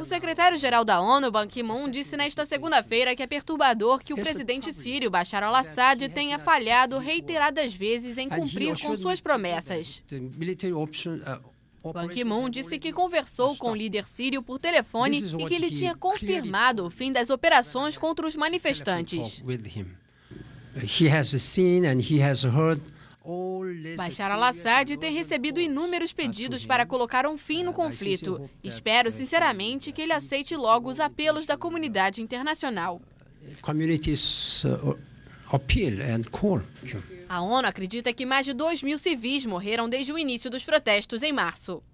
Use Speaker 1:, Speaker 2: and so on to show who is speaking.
Speaker 1: O secretário-geral da ONU, Ban Ki-moon, disse nesta segunda-feira que é perturbador que o presidente sírio Bashar al-Assad tenha falhado reiteradas vezes em cumprir com suas
Speaker 2: promessas. Uh, Ban Ki-moon
Speaker 1: disse que conversou com o líder sírio por telefone e que ele tinha confirmado o fim das operações contra os manifestantes.
Speaker 2: Ele has seen and
Speaker 1: Bashar al-Assad tem recebido inúmeros pedidos para colocar um fim no ah, conflito. É Espero sinceramente que ele aceite é logo os apelos da comunidade internacional.
Speaker 2: Uh,
Speaker 1: a ONU acredita que mais de 2 mil civis morreram desde o início dos protestos em março.